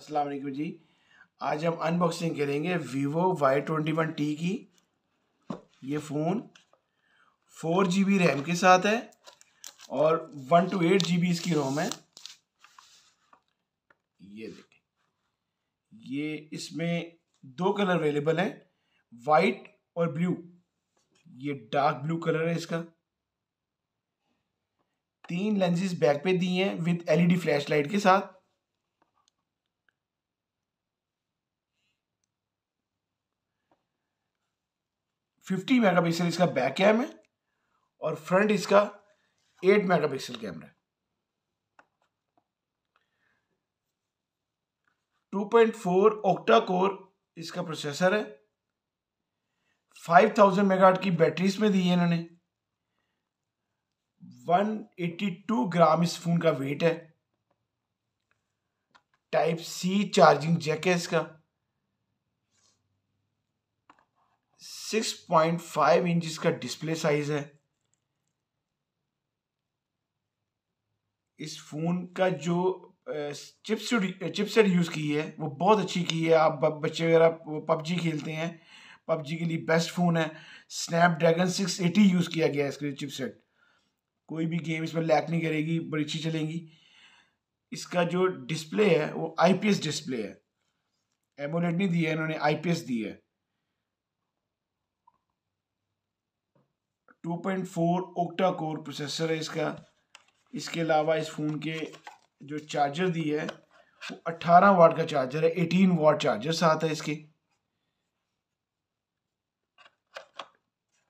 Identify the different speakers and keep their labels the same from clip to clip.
Speaker 1: अस्सलाम वालेकुम जी आज हम अनबॉक्सिंग करेंगे Vivo Y twenty one T की ये phone four G B RAM के साथ है और one two eight G B इसकी रोम है ये देखें ये इसमें दो कलर अवेलेबल हैं वाइट और ब्लू ये डार्क ब्लू कलर है इसका तीन लेंसेज बैक पे दिए हैं विद एलईडी फ्लैशलाइट के साथ फिफ्टी मेगा पिक्सल इसका बैक कैम है और फ्रंट इसका एट मेगा पिक्सल कैमरा है 2.4 ओक्टा कोर इसका प्रोसेसर है 5000 थाउजेंड की बैटरी इसमें दी है इन्होंने 182 ग्राम इस फोन का वेट है टाइप सी चार्जिंग जैक है इसका 6.5 इंच का डिस्प्ले साइज है इस फोन का जो चिपसेट चिपसेट यूज़ की है वो बहुत अच्छी की है आप बच्चे वगैरह पबजी खेलते हैं पबजी के लिए बेस्ट फ़ोन है स्नैपड्रैगन 680 यूज़ किया गया है इसके चिपसेट कोई भी गेम इसमें लैक नहीं करेगी बड़ी अच्छी चलेंगी इसका जो डिस्प्ले है वो आईपीएस डिस्प्ले है एमोलेट नहीं दिया है इन्होंने आईपीएस दी है 2.4 ओक्टा कोर प्रोसेसर है इसका इसके अलावा इस फ़ोन के जो चार्जर दी है वो 18 वाट का चार्जर है 18 वाट चार्जर साथ है इसके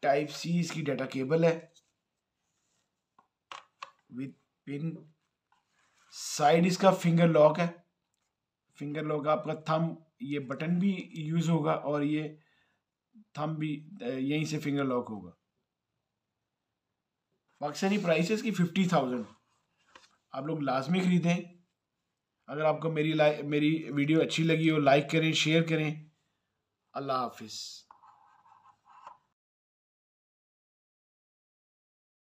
Speaker 1: टाइप सी इसकी डाटा केबल है विद पिन साइड इसका फिंगर लॉक है फिंगर लॉक आपका थंब ये बटन भी यूज़ होगा और ये थंब भी यहीं से फिंगर लॉक होगा पाकिस्तानी प्राइस है इसकी फिफ्टी थाउजेंड आप लोग लाजमी ख़रीदें अगर आपको मेरी मेरी वीडियो अच्छी लगी हो लाइक करें शेयर करें अल्लाह हाफिज़